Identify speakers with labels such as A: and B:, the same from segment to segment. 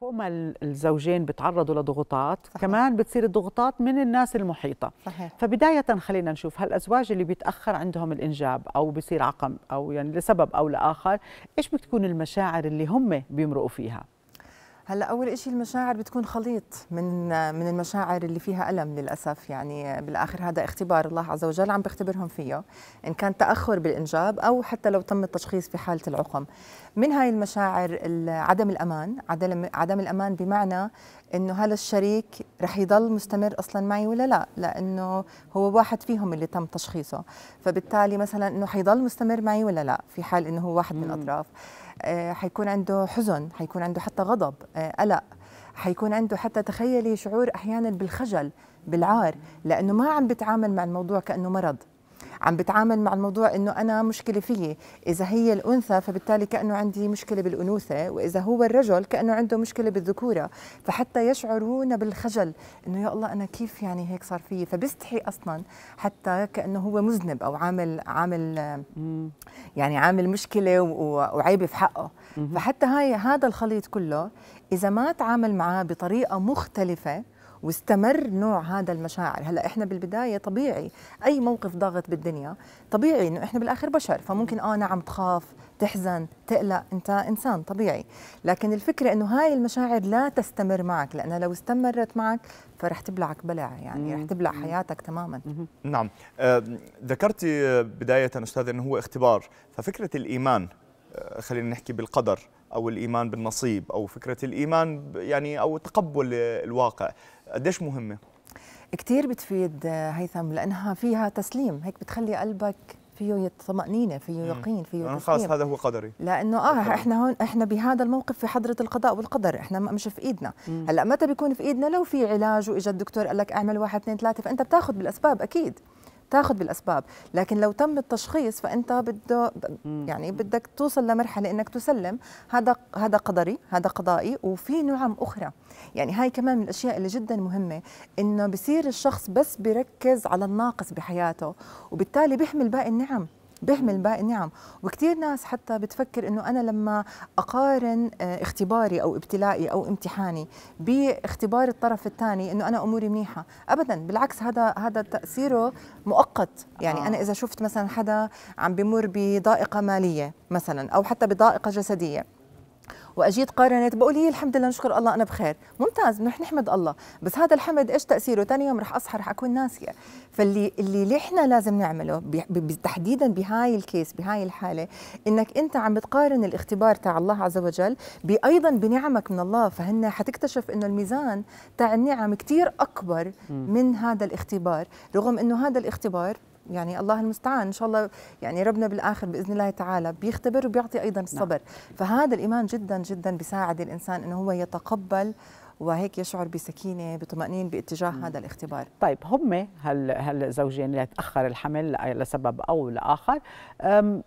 A: فوق ما الزوجين بتعرضوا لضغوطات صحيح. كمان بتصير الضغوطات من الناس المحيطة صحيح. فبداية خلينا نشوف هالأزواج اللي بيتأخر عندهم الإنجاب أو بيصير عقم أو يعني لسبب أو لآخر إيش بتكون المشاعر اللي هم بيمرقوا فيها
B: هلا اول شيء المشاعر بتكون خليط من من المشاعر اللي فيها الم للاسف يعني بالاخر هذا اختبار الله عز وجل عم بختبرهم فيه ان كان تاخر بالانجاب او حتى لو تم التشخيص في حاله العقم من هاي المشاعر عدم الامان عدم عدم الامان بمعنى انه هل الشريك رح يضل مستمر اصلا معي ولا لا لانه هو واحد فيهم اللي تم تشخيصه فبالتالي مثلا انه حيضل مستمر معي ولا لا في حال انه هو واحد من الاطراف آه، حيكون عنده حزن حيكون عنده حتى غضب آه، قلق حيكون عنده حتى تخيلي شعور احيانا بالخجل بالعار لانه ما عم بتعامل مع الموضوع كانه مرض عم بتعامل مع الموضوع انه انا مشكله فيي اذا هي الانثى فبالتالي كانه عندي مشكله بالانوثه واذا هو الرجل كانه عنده مشكله بالذكوره فحتى يشعرون بالخجل انه يا الله انا كيف يعني هيك صار فيي فبيستحي اصلا حتى كانه هو مذنب او عامل عامل يعني عامل مشكله وعيب في حقه فحتى هاي هذا الخليط كله اذا ما تعامل معاه بطريقه مختلفه واستمر نوع هذا المشاعر هلا احنا بالبدايه طبيعي اي موقف ضاغط بالدنيا طبيعي انه احنا بالاخر بشر فممكن اه نعم تخاف تحزن تقلق انت انسان طبيعي لكن الفكره انه هاي المشاعر لا تستمر معك لانها لو استمرت معك فرح تبلعك بلع يعني رح تبلع حياتك تماما
C: نعم آه، ذكرتي بدايه استاذ انه هو اختبار ففكره الايمان آه، خلينا نحكي بالقدر او الايمان بالنصيب او فكره الايمان يعني او تقبل الواقع قديش مهمه
B: كثير بتفيد آه، هيثم لانها فيها تسليم هيك بتخلي قلبك فيه طمأنينة فيه يقين فيه تسليم خلاص هذا هو قدري لأنه آه بالطبع. إحنا هون إحنا بهذا الموقف في حضرة القضاء والقدر إحنا مش في إيدنا هلا متى بيكون في إيدنا لو في علاج وإجا الدكتور قال لك أعمل واحد اثنين ثلاثة فأنت بتاخذ بالأسباب أكيد تاخذ بالاسباب لكن لو تم التشخيص فانت بده يعني بدك توصل لمرحله انك تسلم هذا هذا قدري هذا قضائي وفي نعم اخرى يعني هاي كمان من الاشياء اللي جدا مهمه انه بصير الشخص بس بيركز على الناقص بحياته وبالتالي بيحمل باقي النعم بيحمل باقي النعم وكثير ناس حتى بتفكر انه انا لما اقارن آه، اختباري او ابتلائي او امتحاني باختبار الطرف الثاني انه انا اموري منيحه ابدا بالعكس هذا هذا تاثيره مؤقت يعني آه. انا اذا شفت مثلا حدا عم بمر بضائقه ماليه مثلا او حتى بضائقه جسديه واجيت قارنت بقول هي الحمد لله نشكر الله انا بخير ممتاز نحن نحمد الله بس هذا الحمد ايش تاثيره ثاني يوم رح اصحى رح اكون ناسيه فاللي اللي نحن لازم نعمله تحديدا بهاي الكيس بهاي الحاله انك انت عم بتقارن الاختبار تاع الله عز وجل بايضا بنعمك من الله فهن حتكتشف انه الميزان تاع النعم كثير اكبر من هذا الاختبار رغم انه هذا الاختبار يعني الله المستعان ان شاء الله يعني ربنا بالاخر باذن الله تعالى بيختبر وبيعطي ايضا نعم. الصبر نعم. فهذا الايمان جدا جدا بيساعد الانسان انه هو
A: يتقبل وهيك يشعر بسكينه بطمانين باتجاه مم. هذا الاختبار طيب هم هل هالزوجين اللي تاخر الحمل لسبب او لاخر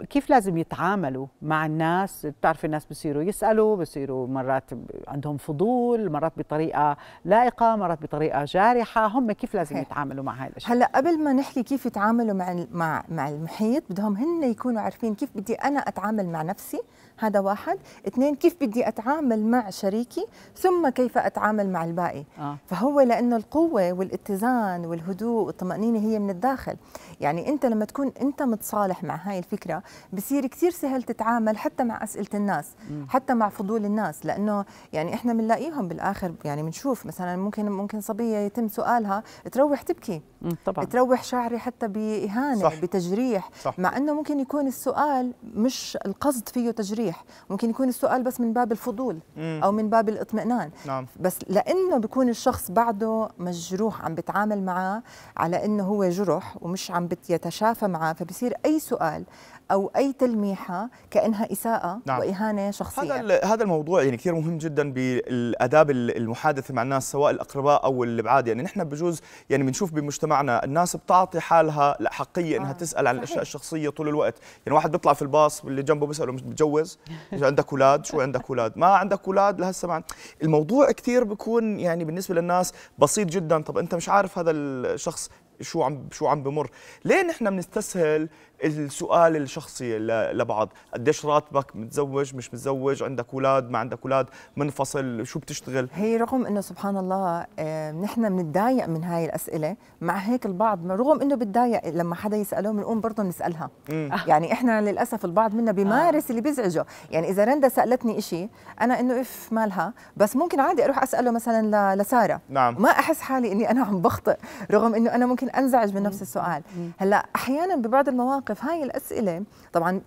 A: كيف لازم يتعاملوا مع الناس بتعرفي الناس بصيروا يسالوا بصيروا مرات عندهم فضول مرات بطريقه لائقه مرات بطريقه جارحه هم كيف لازم هي. يتعاملوا مع الاشياء
B: هلا قبل ما نحكي كيف يتعاملوا مع مع مع المحيط بدهم هن يكونوا عارفين كيف بدي انا اتعامل مع نفسي هذا واحد اثنين كيف بدي أتعامل مع شريكي ثم كيف أتعامل مع الباقي آه. فهو لأنه القوة والاتزان والهدوء والطمأنينة هي من الداخل يعني أنت لما تكون أنت متصالح مع هاي الفكرة بصير كثير سهل تتعامل حتى مع أسئلة الناس م. حتى مع فضول الناس لأنه يعني إحنا بنلاقيهم بالآخر يعني بنشوف مثلا ممكن ممكن صبية يتم سؤالها تروح تبكي طبعا تروح شعري حتى بإهانة صح. بتجريح صح. مع أنه ممكن يكون السؤال مش القصد فيه تجريح صحيح ممكن يكون السؤال بس من باب الفضول مم. او من باب الاطمئنان نعم. بس لانه بيكون الشخص بعده مجروح عم بتعامل معه على انه هو جرح ومش عم بيتشافى معه فبصير اي سؤال او اي تلميحه كانها اساءه نعم. واهانه شخصيه هذا
C: هذا الموضوع يعني كثير مهم جدا بالاداب المحادثه مع الناس سواء الاقرباء او الابعاد يعني نحن بجوز يعني بنشوف بمجتمعنا الناس بتعطي حالها حقيه انها آه. تسال عن الاشياء الشخصيه طول الوقت يعني واحد بيطلع في الباص واللي جنبه بيساله متجوز عندك اولاد شو عندك اولاد ما عندك اولاد لهسه ما الموضوع كثير بيكون يعني بالنسبه للناس بسيط جدا طب انت مش عارف هذا الشخص شو عم شو عم بمر ليه نحن بنستسهل السؤال الشخصي لبعض قديش راتبك متزوج مش متزوج عندك اولاد ما عندك اولاد منفصل شو بتشتغل
B: هي رغم انه سبحان الله آه، نحن بنتضايق من هاي الاسئله مع هيك البعض رغم انه بتضايق لما حدا يساله بنقوم برضه نسالها آه. يعني احنا للاسف البعض منا بيمارس آه. اللي بيزعجه يعني اذا رندا سالتني شيء انا انه اف مالها بس ممكن عادي اروح اساله مثلا لساره نعم. ما احس حالي اني انا عم بخطئ رغم انه انا ممكن انزعج من نفس السؤال هلا احيانا ببعض المواقف هاي الاسئله طبعا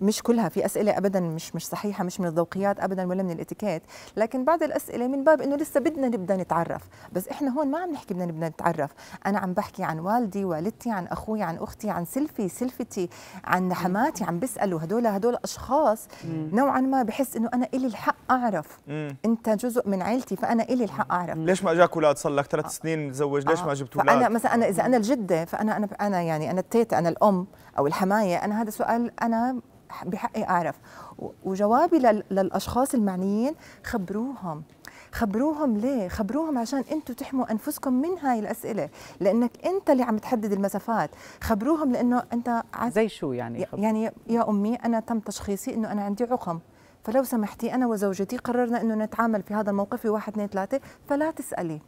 B: مش كلها في اسئله ابدا مش مش صحيحه مش من الذوقيات ابدا ولا من الاتيكيت لكن بعض الاسئله من باب انه لسه بدنا نبدا نتعرف بس احنا هون ما عم نحكي بدنا نبدا نتعرف انا عم بحكي عن والدي والدتي عن اخوي عن اختي عن سلفي سلفتي عن حماتي عم بسألوا هدول هدول اشخاص نوعا ما بحس انه انا الي الحق اعرف انت جزء من عيلتي فانا الي الحق اعرف
C: ليش ما اجاك اولاد صار لك ثلاث آه. سنين متزوج ليش آه. ما جبت اولاد أنا مثلا
B: انا اذا انا الجده فانا انا انا يعني انا التيتا انا الام او الحمايه انا هذا سؤال انا بحقي اعرف وجوابي للاشخاص المعنيين خبروهم خبروهم ليه خبروهم عشان انتم تحموا انفسكم من هاي الاسئله لانك انت اللي عم تحدد المسافات خبروهم لانه انت عز... زي شو يعني خبر. يعني يا امي انا تم تشخيصي انه انا عندي عقم فلو سمحتي انا وزوجتي قررنا انه نتعامل في هذا الموقف في واحد اثنين ثلاثه فلا تسالي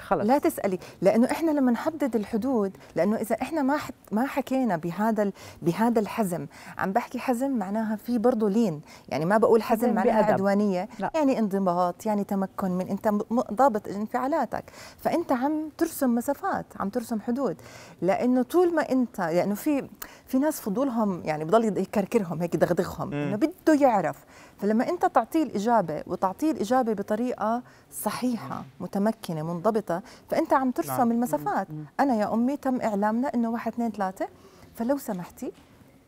B: خلص لا تسالي لانه احنا لما نحدد الحدود لانه اذا احنا ما ما حكينا بهذا بهذا الحزم عم بحكي حزم معناها في برضه لين يعني ما بقول حزم معناها عدوانيه يعني انضباط يعني تمكن من انت ضابط انفعالاتك فانت عم ترسم مسافات عم ترسم حدود لانه طول ما انت لانه يعني في في ناس فضولهم يعني بضل يكركرهم هيك يدغدغهم انه بده يعرف فلما انت تعطيه الاجابه وتعطيه الاجابه بطريقه صحيحه نعم. متمكنه منضبطه فانت عم ترسم نعم. المسافات انا يا امي تم اعلامنا انه واحد اثنين ثلاثه فلو سمحتي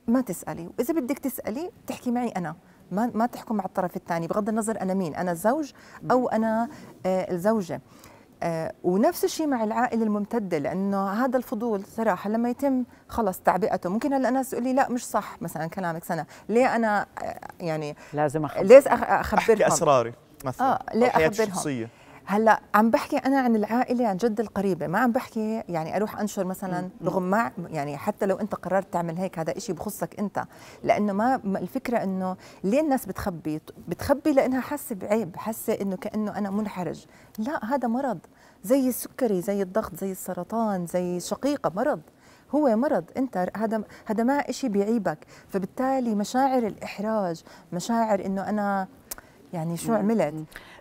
B: ما تسالي واذا بدك تسالي تحكي معي انا ما ما تحكم مع الطرف الثاني بغض النظر انا مين انا الزوج او انا آه، الزوجه آه، ونفس الشيء مع العائله الممتده لانه هذا الفضول صراحه لما يتم خلص تعبئته ممكن هلا ناس تقول لي لا مش صح مثلا كلامك سنه ليه انا آه، يعني
C: لازم أخبر. ليش اخبرهم احكي اسراري مثلا آه ليه اخبرهم شخصية.
B: هلا عم بحكي انا عن العائله عن جد القريبه ما عم بحكي يعني اروح انشر مثلا رغم ما يعني حتى لو انت قررت تعمل هيك هذا إشي بخصك انت لانه ما الفكره انه ليه الناس بتخبي بتخبي لانها حاسه بعيب حاسه انه كانه انا منحرج لا هذا مرض زي السكري زي الضغط زي السرطان زي الشقيقه مرض هو مرض انت هذا هذا ما إشي بيعيبك فبالتالي مشاعر الاحراج مشاعر انه انا يعني شو عملت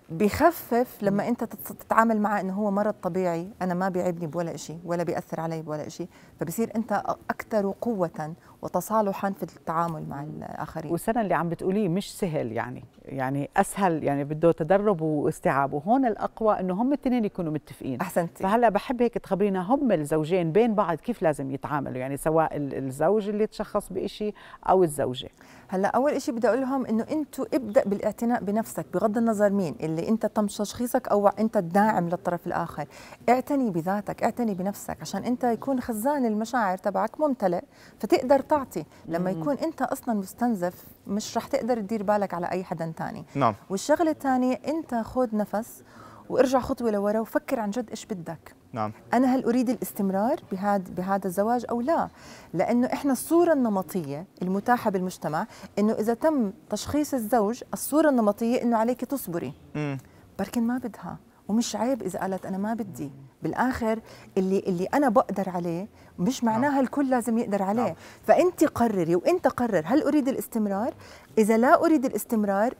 B: بخفف لما انت تتعامل معه انه هو مرض طبيعي انا ما بيعبني بولا شيء ولا بياثر علي بولا شيء فبصير انت اكثر قوه وتصالحا في التعامل مع
A: الاخرين والسنه اللي عم بتقوليه مش سهل يعني يعني اسهل يعني بده تدرب واستيعاب وهون الاقوى انه هم الاثنين يكونوا متفقين احسنتي فهلا بحب هيك تخبرينا هم الزوجين بين بعض كيف لازم يتعاملوا يعني سواء الزوج اللي تشخص بشيء او الزوجه هلا اول شيء بدي اقول لهم انه انتم ابدا بالاعتناء بنفسك بغض النظر مين اللي انت
B: تم تشخيصك او انت الداعم للطرف الاخر اعتني بذاتك اعتني بنفسك عشان انت يكون خزان المشاعر تبعك ممتلئ فتقدر تعطي لما يكون انت اصلا مستنزف مش رح تقدر تدير بالك على اي حدا تاني نعم والشغله الثانيه انت خذ نفس وارجع خطوه لورا وفكر عن جد ايش بدك نعم انا هل اريد الاستمرار بهذا بهذا الزواج او لا لانه احنا الصوره النمطيه المتاحه بالمجتمع انه اذا تم تشخيص الزوج الصوره النمطيه انه عليك تصبري امم بركن ما بدها ومش عيب اذا قالت انا ما بدي بالاخر اللي اللي انا بقدر عليه مش نعم. معناها الكل لازم يقدر عليه نعم. فانت قرري وانت قرر هل اريد الاستمرار اذا لا اريد الاستمرار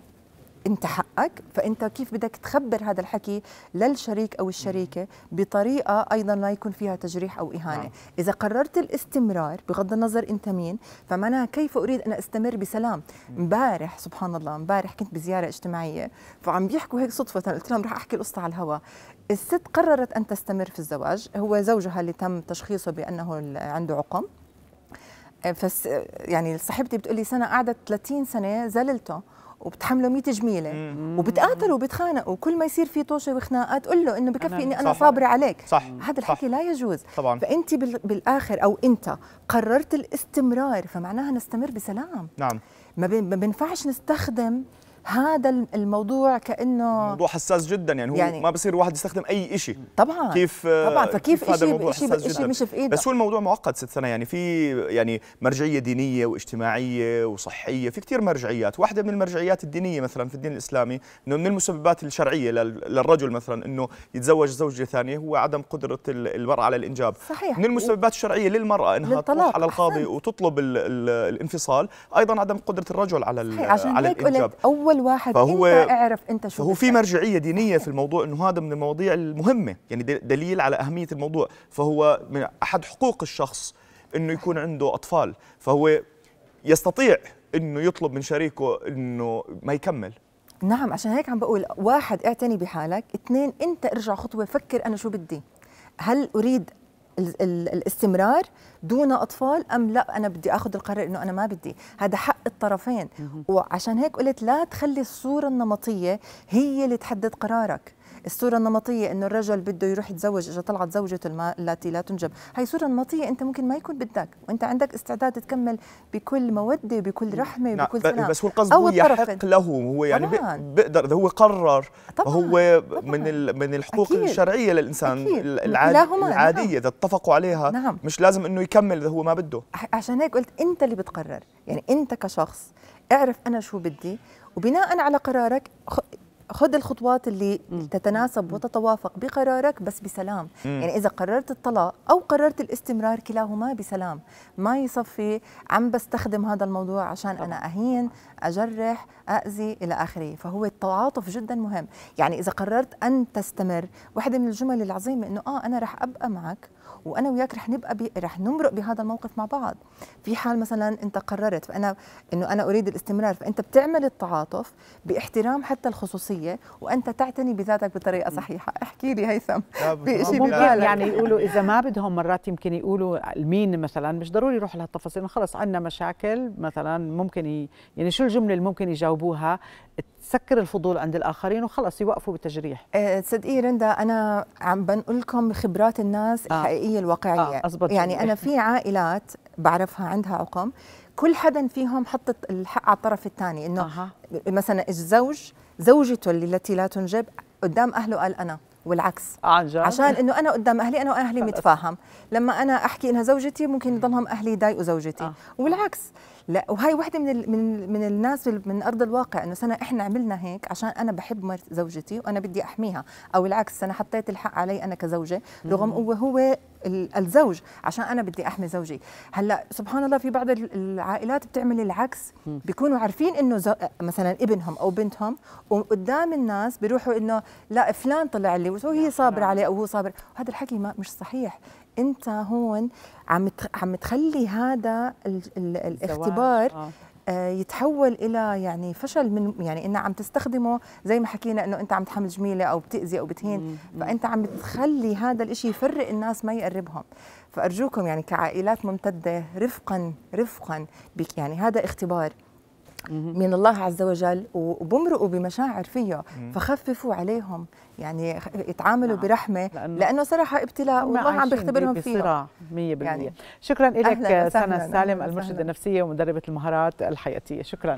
B: انت حقك فانت كيف بدك تخبر هذا الحكي للشريك او الشريكه بطريقه ايضا لا يكون فيها تجريح او اهانه نعم. اذا قررت الاستمرار بغض النظر انت مين فمعناها كيف اريد ان استمر بسلام امبارح سبحان الله امبارح كنت بزياره اجتماعيه فعم بيحكوا هيك صدفه قلت لهم رح احكي القصه على الهواء الست قررت ان تستمر في الزواج هو زوجها اللي تم تشخيصه بانه عنده عقم آه، فس يعني صاحبتي بتقول لي سنه قعدت 30 سنه زللته وبتحمله 100 جميله وبتقاتلوا وبتخانقوا وكل ما يصير في طوشه وخناقات قول له انه بكفي اني انا صابره عليك صح. هذا الحكي صح. لا يجوز طبعا. فانت بالاخر او انت قررت الاستمرار فمعناها نستمر بسلام نعم ما بينفعش نستخدم هذا الموضوع كانه موضوع
C: حساس جدا يعني هو يعني ما بصير الواحد يستخدم اي شيء طبعا كيف آه، طبعا فكيف كيف هذا الموضوع شيء مش في إيده. بس هو الموضوع معقد ست سنه يعني في يعني مرجعيه دينيه واجتماعيه وصحيه في كثير مرجعيات واحده من المرجعيات الدينيه مثلا في الدين الاسلامي انه من المسببات الشرعيه للرجل مثلا انه يتزوج زوجه ثانيه هو عدم قدره المراه على الانجاب صحيح من المسببات الشرعيه للمراه انها تروح على القاضي أحسن. وتطلب الانفصال ايضا عدم قدره الرجل على على الانجاب
B: اول كل واحد فهو انت اعرف انت شو فهو في
C: مرجعيه دينيه في الموضوع انه هذا من المواضيع المهمه يعني دليل على اهميه الموضوع فهو من احد حقوق الشخص انه يكون عنده اطفال فهو يستطيع انه يطلب من شريكه انه ما يكمل
B: نعم عشان هيك عم بقول واحد اعتني بحالك اثنين انت ارجع خطوه فكر انا شو بدي هل اريد الاستمرار دون اطفال ام لا انا بدي اخذ القرار انه انا ما بدي هذا حق الطرفين وعشان هيك قلت لا تخلي الصورة النمطية هي اللي تحدد قرارك الصورة النمطية إنه الرجل بده يروح يتزوج إذا طلعت زوجته التي لا تنجب هي صورة نمطية أنت ممكن ما يكون بدك وأنت عندك استعداد تكمل بكل مودة بكل نعم. رحمة نعم بكل سلام بس هو القصد هو يحق له
C: هو يعني طبعاً. بيقدر إذا هو قرر طبعاً. هو طبعاً. من من الحقوق أكيد. الشرعية للإنسان أكيد. العادي نعم. العادية إذا نعم. اتفقوا
B: عليها نعم. مش لازم إنه يكمل إذا هو ما بده عشان هيك قلت أنت اللي بتقرر يعني أنت كشخص شخص اعرف انا شو بدي وبناء على قرارك خذ الخطوات اللي تتناسب وتتوافق بقرارك بس بسلام م. يعني اذا قررت الطلاق او قررت الاستمرار كلاهما بسلام ما يصفي عم بستخدم هذا الموضوع عشان طبعا. انا اهين اجرح اذي الى اخره فهو التعاطف جدا مهم يعني اذا قررت ان تستمر واحده من الجمل العظيمه انه اه انا رح ابقى معك وانا وياك رح نبقى بي رح نمرق بهذا الموقف مع بعض في حال مثلا انت قررت فانا انه انا اريد الاستمرار فانت بتعمل التعاطف باحترام حتى الخصوصيه وانت تعتني
A: بذاتك بطريقه صحيحه احكي لي هيثم
B: شيء ممكن يعني يقولوا اذا
A: ما بدهم مرات يمكن يقولوا مين مثلا مش ضروري يروحوا لهالتفاصيل خلص عندنا مشاكل مثلا ممكن ي... يعني شو الجمله اللي ممكن يجاوبوها تسكر الفضول عند الاخرين وخلص يوقفوا بالتجريح
B: تصدقي آه، رندا انا عم بنقول لكم خبرات الناس آه. الحقيقيه الواقعيه
A: آه. أزبط يعني انا في
B: عائلات بعرفها عندها عقم كل حدا فيهم حطت الحق على الطرف الثاني انه آه. مثلا الزوج زوجته التي لا تنجب قدام اهله قال انا والعكس آه، عن جد عشان انه انا قدام اهلي انا واهلي متفاهم لما انا احكي انها زوجتي ممكن يضلهم اهلي يضايقوا زوجتي آه. والعكس لا وهي وحده من من من الناس من ارض الواقع انه سنه احنا عملنا هيك عشان انا بحب زوجتي وانا بدي احميها او العكس انا حطيت الحق علي انا كزوجه رغم هو هو الزوج عشان انا بدي احمي زوجي هلا سبحان الله في بعض العائلات بتعمل العكس بيكونوا عارفين انه مثلا ابنهم او بنتهم وقدام الناس بيروحوا انه لا فلان طلع لي وهي صابره عليه او هو صابر هذا الحكي ما مش صحيح انت هون عم عم تخلي هذا ال ال الاختبار آه. آه، يتحول الى يعني فشل من يعني ان عم تستخدمه زي ما حكينا انه انت عم تحمل جميله او بتاذي او بتهين فانت عم تخلي هذا الشيء يفرق الناس ما يقربهم فارجوكم يعني كعائلات ممتده رفقا رفقا بك يعني هذا اختبار من الله عز وجل وبمرقوا بمشاعر فيها فخففوا عليهم يعني نعم. برحمه لانه, لأنه صراحه ابتلاء والله عم بيختبرهم فيه
A: 100% يعني شكرا لك سنه سالم المرشده النفسيه ومدربه المهارات الحياتيه شكرا